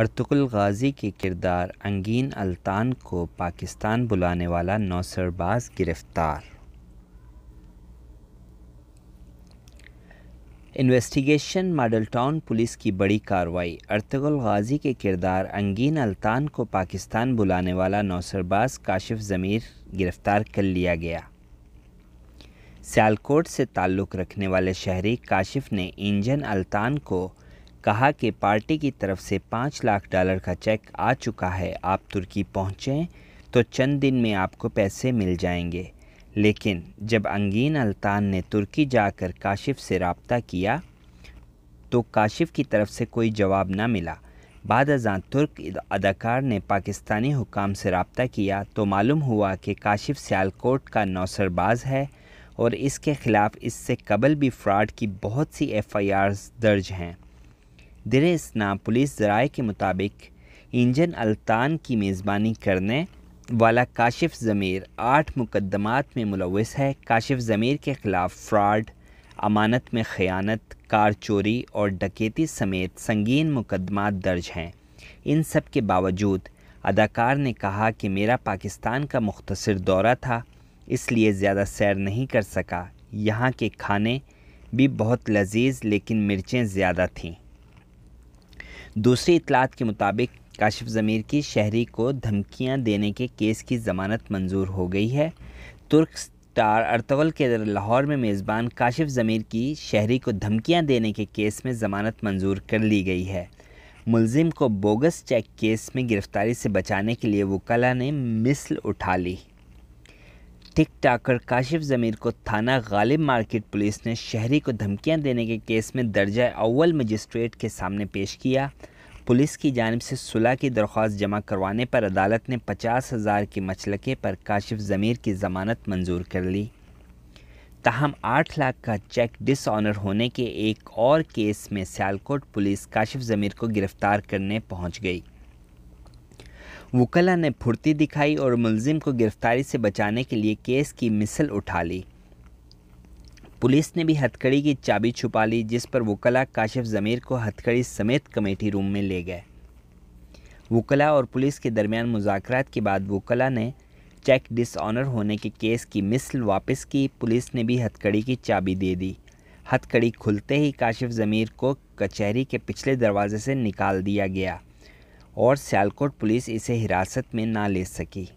अर्तुगल गाज़ी के किरदार अंगीन अल्तान को पाकिस्तान बुलाने वाला नौसरबाज गिरफ़्तार इन्वेस्टिगेशन मॉडल टाउन पुलिस की बड़ी कार्रवाई अरतगुल गाजी के किरदार अंगीन अल्तान को पाकिस्तान बुलाने वाला नौसरबाज काशिफ ज़मीर गिरफ़्तार कर लिया गया सियालकोट से ताल्लुक़ रखने वाले शहरी काशिफ ने इंजन अल्तान को कहा कि पार्टी की तरफ से पाँच लाख डॉलर का चेक आ चुका है आप तुर्की पहुँचें तो चंद दिन में आपको पैसे मिल जाएंगे लेकिन जब अंगीन अल्तान ने तुर्की जाकर काशिफ से रबता किया तो काशिफ की तरफ से कोई जवाब ना मिला बाद अजा तुर्क अदाकार ने पाकिस्तानी हुकाम से रबता किया तो मालूम हुआ कि काशिफ सियालकोट का नौसरबाज है और इसके ख़िलाफ़ इससे कबल भी फ्रॉड की बहुत सी एफ आई आर दर्ज हैं दिरेस्ना पुलिस जराए के मुताबिक इंजन अल्तान की मेज़बानी करने वाला काशिफ ज़मीर आठ मुकदमात में मुलविस है काशिफ ज़मीर के ख़िलाफ़ फ्रॉड अमानत में ख़यानत कार चोरी और डकैती समेत संगीन मुकदमात दर्ज हैं इन सब के बावजूद अदाकार ने कहा कि मेरा पाकिस्तान का मुख्तर दौरा था इसलिए ज़्यादा सैर नहीं कर सका यहाँ के खाने भी बहुत लजीज लेकिन मिर्चें ज़्यादा थीं दूसरी इतलात के मुताबिक काशिफ ज़मीर की शहरी को धमकियां देने के केस की ज़मानत मंजूर हो गई है तुर्क स्टार अर्तवल के लाहौर में मेज़बान काशिफ ज़मीर की शहरी को धमकियां देने के केस में ज़मानत मंजूर कर ली गई है मुलजिम को बोगस चेक केस में गिरफ्तारी से बचाने के लिए वकला ने मिसल उठा ली टिक टाकर काशिफ ज़मीर को थाना गालिब मार्केट पुलिस ने शहरी को धमकियां देने के केस में दर्जा अव्वल मजिस्ट्रेट के सामने पेश किया पुलिस की जानब से सुलह की दरख्वास्त जमा करवाने पर अदालत ने पचास हज़ार के मचलके पर काशिफ ज़मीर की ज़मानत मंजूर कर ली तहम आठ लाख का चेक डिसऑनर होने के एक और केस में सियालकोट पुलिस काशिफ ज़मीर को गिरफ़्तार करने पहुँच गई वकला ने फुर्ती दिखाई और मुलजिम को गिरफ्तारी से बचाने के लिए केस की मिसल उठा ली पुलिस ने भी हथकड़ी की चाबी छुपा ली जिस पर वकला काशिफ ज़मीर को हथकड़ी समेत कमेटी रूम में ले गए वकला और पुलिस के दरमियान मुजाकर के बाद वकला ने चेक डिसऑनर होने के केस की मिसल वापस की पुलिस ने भी हथकड़ी की चाबी दे दी हथकड़ी खुलते ही काशिफ ज़मीर को कचहरी के पिछले दरवाजे से निकाल दिया गया और सियालकोट पुलिस इसे हिरासत में ना ले सकी